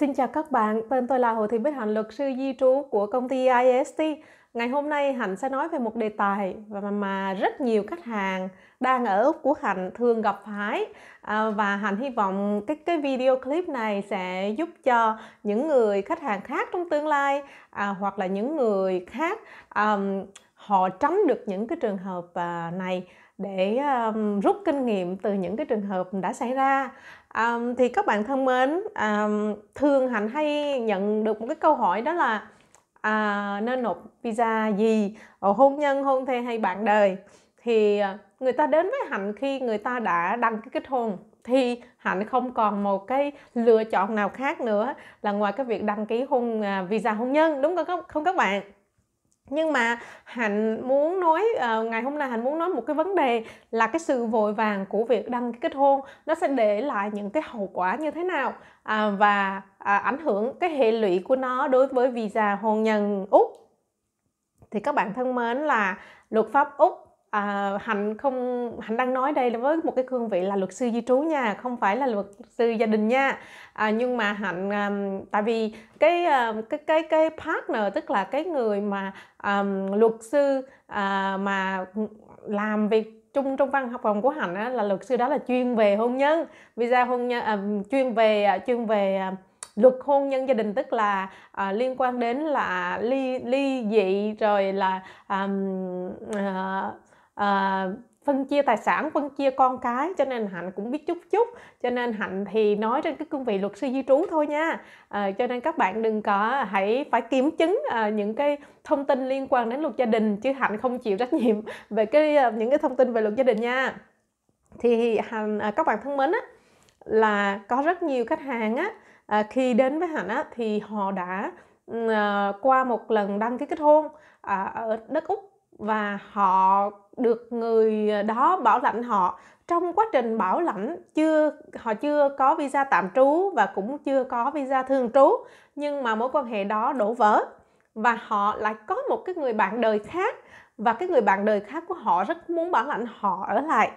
Xin chào các bạn, tên tôi là Hồ Thị Bích Hạnh, luật sư di trú của công ty IST. Ngày hôm nay Hạnh sẽ nói về một đề tài và mà rất nhiều khách hàng đang ở Úc của Hạnh thường gặp phải à, và Hạnh hy vọng cái cái video clip này sẽ giúp cho những người khách hàng khác trong tương lai à, hoặc là những người khác um, họ tránh được những cái trường hợp uh, này để um, rút kinh nghiệm từ những cái trường hợp đã xảy ra à, thì các bạn thân mến à, thường hạnh hay nhận được một cái câu hỏi đó là à, nên nộp visa gì ở hôn nhân hôn thê hay bạn đời thì ờ, người ta đến với hạnh khi người ta đã đăng ký kết hôn thì hạnh không còn một cái lựa chọn nào khác nữa là ngoài cái việc đăng ký hôn à, visa hôn nhân đúng không không các bạn nhưng mà hạnh muốn nói ờ, ngày hôm nay hạnh muốn nói một cái vấn đề là cái sự vội vàng của việc đăng kết hôn nó sẽ để lại những cái hậu quả như thế nào à, và à, ảnh hưởng cái hệ lụy của nó đối với visa hôn nhân úc thì các bạn thân mến là luật pháp úc à, hạnh không hạnh đang nói đây là với một cái cương vị là luật sư di trú nha không phải là luật sư gia đình nha à, nhưng mà hạnh um, tại vì cái ờ, cái cái cái partner tức là cái người mà um, luật sư uh, mà làm việc chung trong văn học phòng của hạnh á, là luật sư đó là chuyên về hôn nhân visa hôn nhân à, chuyên về à, chuyên về à, luật hôn nhân gia đình tức là à, liên quan đến là ly ly dị rồi là à, à, Ờ, phân chia tài sản phân chia con cái cho nên hạnh cũng biết chút chút cho nên hạnh thì nói trên cái cương vị luật sư di trú thôi nha à, cho nên các bạn đừng có hãy phải kiểm chứng à, những cái thông tin liên quan đến luật gia đình chứ hạnh không chịu trách nhiệm về cái những cái thông tin về luật gia đình nha thì hạnh à, các bạn thân mến á là có rất nhiều khách hàng á à, khi đến với hạnh á thì họ đã à, qua một lần đăng ký kết hôn à, ở đất úc và họ được người đó bảo lãnh họ trong quá trình bảo lãnh chưa họ chưa có visa tạm trú và cũng chưa có visa thường trú nhưng mà mối quan hệ đó đổ vỡ và họ lại có một cái người bạn đời khác và cái người bạn đời khác của họ rất muốn bảo lãnh họ ở lại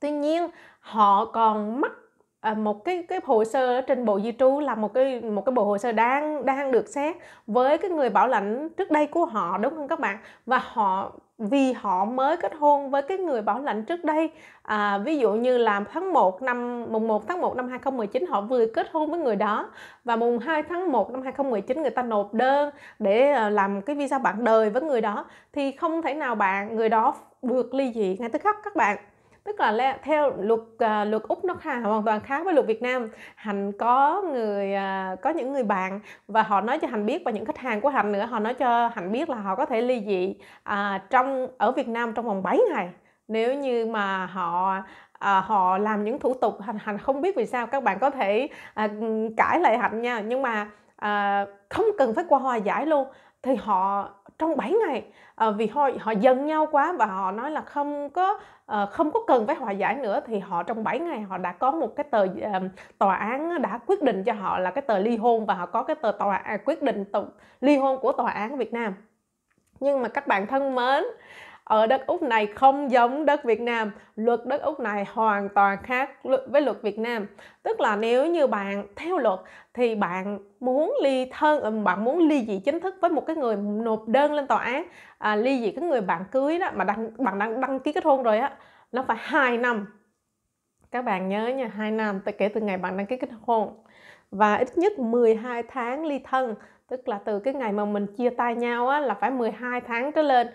tuy nhiên họ còn mắc À, một cái cái hồ sơ trên bộ di trú là một cái một cái bộ hồ sơ đang đang được xét với cái người bảo lãnh trước đây của họ đúng không các bạn và họ vì họ mới kết hôn với cái người bảo lãnh trước đây à, ví dụ như là tháng 1 năm mùng 1 tháng 1 năm 2019 họ vừa kết hôn với người đó và mùng 2 tháng 1 năm 2019 người ta nộp đơn để à, làm cái visa bạn đời với người đó thì không thể nào bạn người đó được ly dị ngay tức khắc các bạn tức là theo luật à, luật úc nó khá, hoàn toàn khác với luật việt nam hành có người à, có những người bạn và họ nói cho hành biết và những khách hàng của hành nữa họ nói cho hành biết là họ có thể ly dị uh, trong ở việt nam trong vòng 7 ngày nếu như mà họ à, họ làm những thủ tục hành hành không biết vì sao các bạn có thể à, cãi lại hạnh nha nhưng mà à, không cần phải qua hòa giải luôn thì họ trong 7 ngày à, vì họ họ giận nhau quá và họ nói là không có à, không có cần phải hòa giải nữa thì họ trong 7 ngày họ đã có một cái tờ à, tòa án đã quyết định cho họ là cái tờ ly hôn và họ có cái tờ tòa à, quyết định tờ, ly hôn của tòa án Việt Nam nhưng mà các bạn thân mến ở đất Úc này không giống đất Việt Nam luật đất Úc này hoàn toàn khác với luật Việt Nam tức là nếu như bạn theo luật thì bạn muốn ly thân ừ, bạn muốn ly dị chính thức với một cái người nộp đơn lên tòa án à, ly dị cái người bạn cưới đó mà đăng bạn đang đăng ký kết hôn rồi á nó phải 2 năm các bạn nhớ nha 2 năm kể từ ngày bạn đăng ký kết hôn và ít nhất 12 tháng ly thân tức là từ cái ngày mà mình chia tay nhau á, là phải 12 tháng trở lên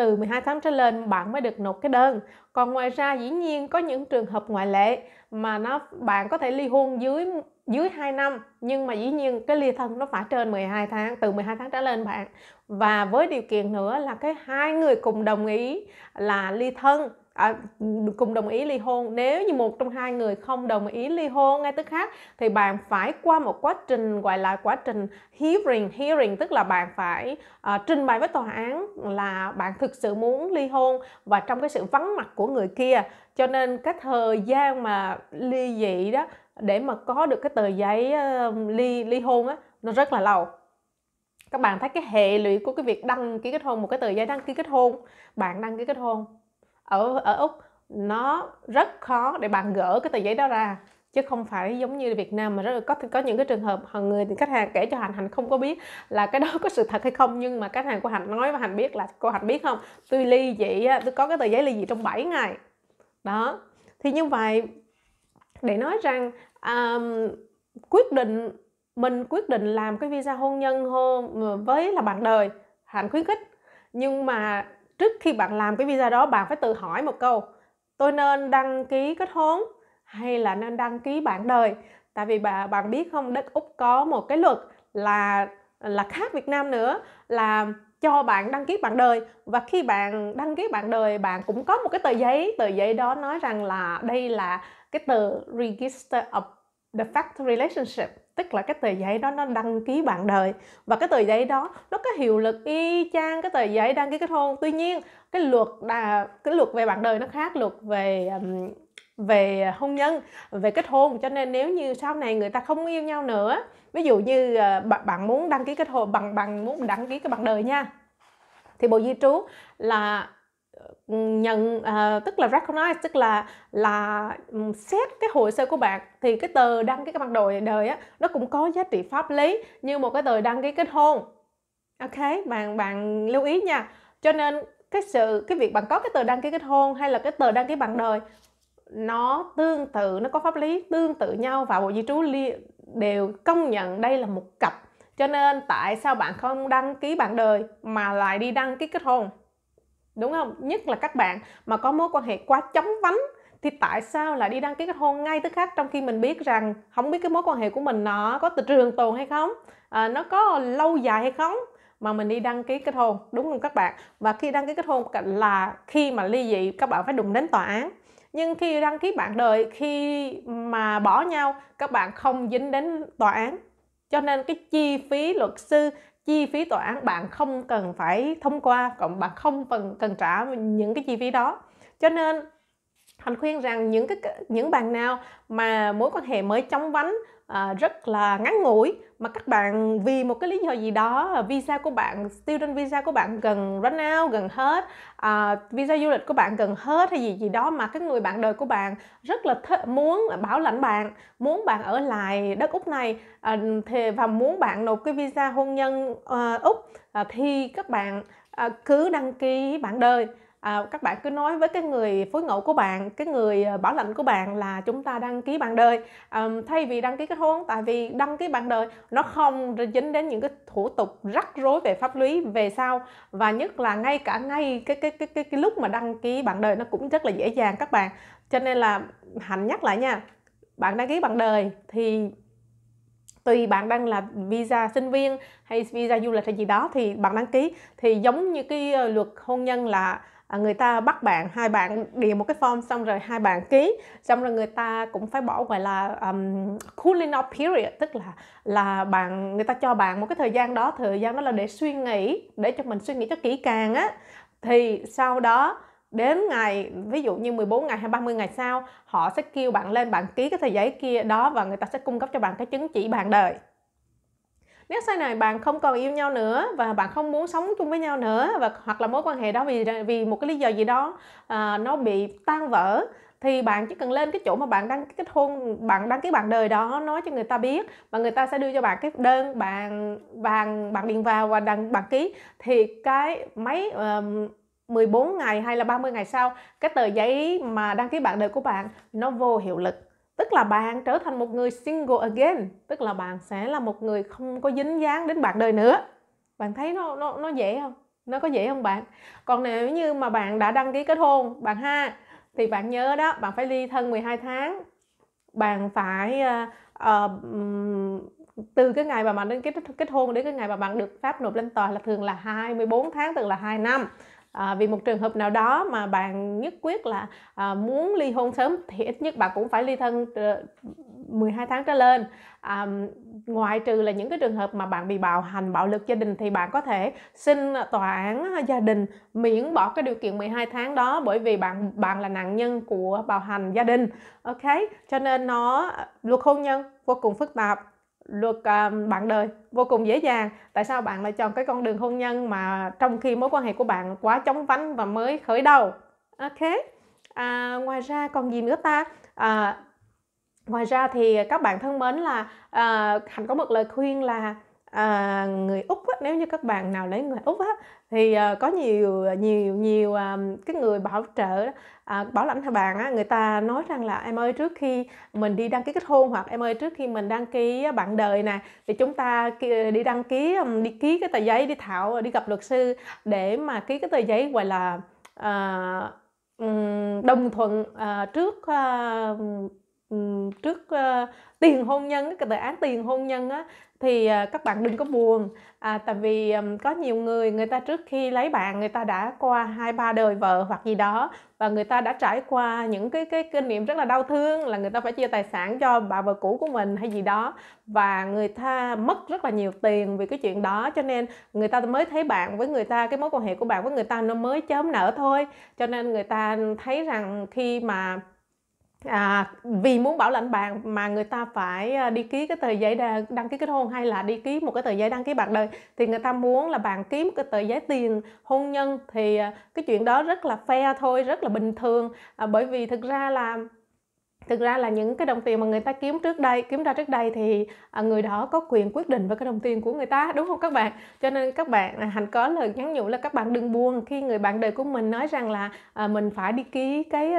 từ 12 tháng trở lên bạn mới được nộp cái đơn còn ngoài ra dĩ nhiên có những trường hợp ngoại lệ mà nó bạn có thể ly hôn dưới dưới 2 năm nhưng mà dĩ nhiên cái ly thân nó phải trên 12 tháng từ 12 tháng trở lên bạn và với điều kiện nữa là cái hai người cùng đồng ý là ly thân à, cùng đồng ý ly hôn nếu như một trong hai người không đồng ý ly hôn ngay tức khắc thì bạn phải qua một quá trình gọi là quá trình hearing hearing tức là bạn phải à, trình bày với tòa án là bạn thực sự muốn ly hôn và trong cái sự vắng mặt của người kia cho nên cái thời gian mà ly dị đó để mà có được cái tờ giấy uh, ly ly hôn á nó rất là lâu các bạn thấy cái hệ lụy của cái việc đăng ký kết hôn một cái tờ giấy đăng ký kết hôn bạn đăng ký kết hôn ở ở úc nó rất khó để bạn gỡ cái tờ giấy đó ra chứ không phải giống như Việt Nam mà rất là có có những cái trường hợp người khách hàng kể cho Hạnh Hạnh không có biết là cái đó có sự thật hay không nhưng mà khách hàng của Hạnh nói và Hạnh biết là cô Hạnh biết không tôi ly dị tôi có cái tờ giấy ly dị trong 7 ngày đó thì như vậy để nói rằng um, quyết định mình quyết định làm cái visa hôn nhân hôn ờ, với là bạn đời Hạnh khuyến khích nhưng mà trước khi bạn làm cái visa đó bạn phải tự hỏi một câu tôi nên đăng ký kết hôn hay là nên đăng ký bạn đời tại vì bà bạn biết không đất úc có một cái luật là là khác việt nam nữa là cho bạn đăng ký bạn đời và khi bạn đăng ký bạn đời bạn cũng có một cái tờ giấy tờ giấy đó nói rằng là đây là cái tờ register of the fact relationship tức là cái tờ giấy đó nó đăng ký bạn đời và cái tờ giấy đó nó có hiệu lực y chang cái tờ giấy đăng ký kết hôn tuy nhiên cái luật là cái luật về bạn đời nó khác luật về về hôn nhân về kết hôn cho nên nếu như sau này người ta không yêu nhau nữa ví dụ như ờ, bạn muốn đăng ký kết hôn bằng bằng muốn đăng ký cái bạn đời nha thì bộ di trú là nhận uh, tức là recognize tức là là xét cái hồ sơ của bạn thì cái tờ đăng ký cái mặt đội đời á nó cũng có giá trị pháp lý như một cái tờ đăng ký kết hôn ok bạn bạn lưu ý nha cho nên cái sự cái việc bạn có cái tờ đăng ký kết hôn hay là cái tờ đăng ký bản đời nó tương tự nó có pháp lý tương tự nhau và bộ di trú đều công nhận đây là một cặp cho nên tại sao bạn không đăng ký bạn đời mà lại đi đăng ký kết hôn đúng không nhất là các bạn mà có mối quan hệ quá chóng vánh thì tại sao lại đi đăng ký kết hôn ngay tức khắc trong khi mình biết rằng không biết cái mối quan hệ của mình nó có từ trường tồn hay không à, nó có lâu dài hay không mà mình đi đăng ký kết hôn đúng không các bạn và khi đăng ký kết hôn là khi mà ly dị các bạn phải đụng đến tòa án nhưng khi đăng ký bạn đời khi mà bỏ nhau các bạn không dính đến tòa án cho nên cái chi phí luật sư chi phí tòa án bạn không cần phải thông qua cộng bạn không cần cần trả những cái chi phí đó cho nên thành khuyên rằng những cái những bạn nào mà mối quan hệ mới chóng vánh uh, rất là ngắn ngủi mà các bạn vì một cái lý do gì đó visa của bạn student visa của bạn gần run out gần hết uh, visa du lịch của bạn gần hết hay gì gì đó mà cái người bạn đời của bạn rất là th- muốn bảo lãnh bạn muốn bạn ở lại đất úc này uh, thì và muốn bạn nộp cái visa hôn nhân uh, úc uh, thì các bạn uh, cứ đăng ký bạn đời à, các bạn cứ nói với cái người phối ngẫu của bạn cái người ờ, bảo lãnh của bạn là chúng ta đăng ký bạn đời à, thay vì đăng ký kết hôn tại vì đăng ký bạn đời nó không dính đến những cái thủ tục rắc rối về pháp lý về sau và nhất là ngay cả ngay cái cái cái cái, cái lúc mà đăng ký bạn đời nó cũng rất là dễ dàng các bạn cho nên là hạnh nhắc lại nha bạn đăng ký bạn đời thì tùy bạn đang là visa sinh viên hay visa du lịch hay gì đó thì bạn đăng ký thì giống như cái ờ, luật hôn nhân là à, người ta bắt bạn hai bạn điền một cái form xong rồi hai bạn ký xong rồi người ta cũng phải bỏ gọi là um, cooling off period tức là là bạn người ta cho bạn một cái thời gian đó thời gian đó là để suy nghĩ để cho mình suy nghĩ cho kỹ càng á thì sau đó đến ngày ví dụ như 14 ngày hay 30 ngày sau họ sẽ kêu bạn lên bạn ký cái tờ giấy kia đó và người ta sẽ cung cấp cho bạn cái chứng chỉ bạn đời nếu sau này bạn không còn yêu nhau nữa và bạn không muốn sống chung với nhau nữa và hoặc là mối quan hệ đó vì vì một cái lý do gì đó à, nó bị tan vỡ thì bạn chỉ cần lên cái chỗ mà bạn đăng kết hôn bạn đăng ký bạn đời đó nói cho người ta biết và người ta sẽ đưa cho bạn cái đơn bạn bạn bạn điền vào và đăng bạn ký thì cái mấy um, 14 ngày hay là 30 ngày sau cái tờ giấy mà đăng ký bạn đời của bạn nó vô hiệu lực tức là bạn trở thành một người single again tức là bạn sẽ là một người không có dính dáng đến bạn đời nữa bạn thấy nó nó nó dễ không nó có dễ không bạn còn nếu như mà bạn đã đăng ký kết hôn bạn ha thì bạn nhớ đó bạn phải ly thân 12 tháng bạn phải uh, uh, từ cái ngày mà bạn đến kết, kết hôn đến cái ngày mà bạn được pháp nộp lên tòa là thường là 24 tháng tức là 2 năm à, vì một trường hợp nào đó mà bạn nhất quyết là à, muốn ly hôn sớm thì ít nhất bạn cũng phải ly thân 12 ờ, tháng trở lên à, ngoại trừ là những cái trường hợp mà bạn bị bạo hành bạo lực gia đình thì bạn có thể xin tòa án à, gia đình miễn bỏ cái điều kiện 12 tháng đó bởi vì bạn bạn là nạn nhân của bạo hành gia đình ok cho nên nó à, luật hôn nhân vô cùng phức tạp luật à, bạn đời vô cùng dễ dàng tại sao bạn lại chọn cái con đường hôn nhân mà trong khi mối quan hệ của bạn quá chóng vánh và mới khởi đầu ok à, ngoài ra còn gì nữa ta à, ngoài ra thì các bạn thân mến là à, hạnh có một lời khuyên là à, người úc á, nếu như các bạn nào lấy người úc á, thì à, có nhiều nhiều nhiều à, cái người bảo trợ à, bảo lãnh các bạn á, người ta nói rằng là em ơi trước khi mình đi đăng ký kết hôn hoặc em ơi trước khi mình đăng ký bạn đời này thì chúng ta đi đăng ký đi ký cái tờ giấy đi thảo đi gặp luật sư để mà ký cái tờ giấy gọi là à, đồng thuận à, trước à, trước uh, tiền hôn nhân cái đề án tiền hôn nhân á thì uh, các bạn đừng có buồn à, tại vì um, có nhiều người người ta trước khi lấy bạn người ta đã qua hai ba đời vợ hoặc gì đó và người ta đã trải qua những cái cái kinh nghiệm rất là đau thương là người ta phải chia tài sản cho bà vợ cũ của mình hay gì đó và người ta mất rất là nhiều tiền vì cái chuyện đó cho nên người ta mới thấy bạn với người ta cái mối quan hệ của bạn với người ta nó mới chớm nở thôi cho nên người ta thấy rằng khi mà À, vì muốn bảo lãnh bạn mà người ta phải à, đi ký cái tờ giấy đăng ký kết hôn hay là đi ký một cái tờ giấy đăng ký bạn đời thì người ta muốn là bạn ký một cái tờ giấy tiền hôn nhân thì à, cái chuyện đó rất là fair thôi rất là bình thường à, bởi vì thực ra là thực ra là những cái đồng tiền mà người ta kiếm trước đây kiếm ra trước đây thì à, người đó có quyền quyết định về cái đồng tiền của người ta đúng không các bạn cho nên các bạn à, hạnh có lời nhắn nhủ là các bạn đừng buồn khi người bạn đời của mình nói rằng là à, mình phải đi ký cái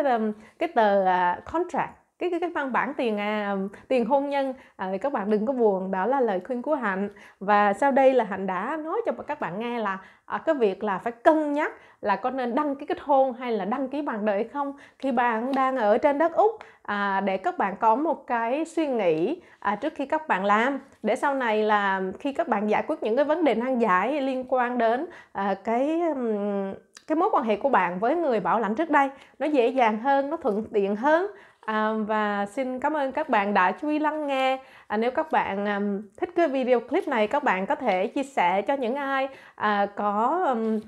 cái tờ contract cái cái, văn bản tiền à, tiền hôn nhân à, các bạn đừng có buồn đó là lời khuyên của hạnh và sau đây là hạnh đã nói cho các bạn nghe là à, cái việc là phải cân nhắc là có nên đăng ký kết hôn hay là đăng ký bằng đời không khi bạn đang ở trên đất úc à, để các bạn có một cái suy nghĩ à, trước khi các bạn làm để sau này là khi các bạn giải quyết những cái vấn đề nan giải liên quan đến à, cái cái mối quan hệ của bạn với người bảo lãnh trước đây nó dễ dàng hơn nó thuận tiện hơn à, và xin cảm ơn các bạn đã chú ý lắng nghe à, nếu các bạn um, thích cái video clip này các bạn có thể chia sẻ cho những ai à, có um,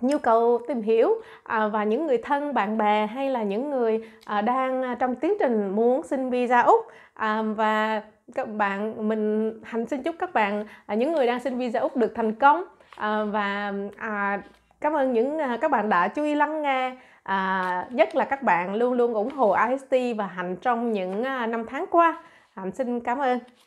nhu cầu tìm hiểu à, và những người thân bạn bè hay là những người à, đang à, trong tiến trình muốn xin visa úc à, và các bạn mình hành xin chúc các bạn à, những người đang xin visa úc được thành công à, và à, cảm ơn những à, các bạn đã chú ý lắng nghe à, nhất là các bạn luôn luôn ủng hộ IST và Hạnh trong những à, năm tháng qua. Hạnh xin cảm ơn.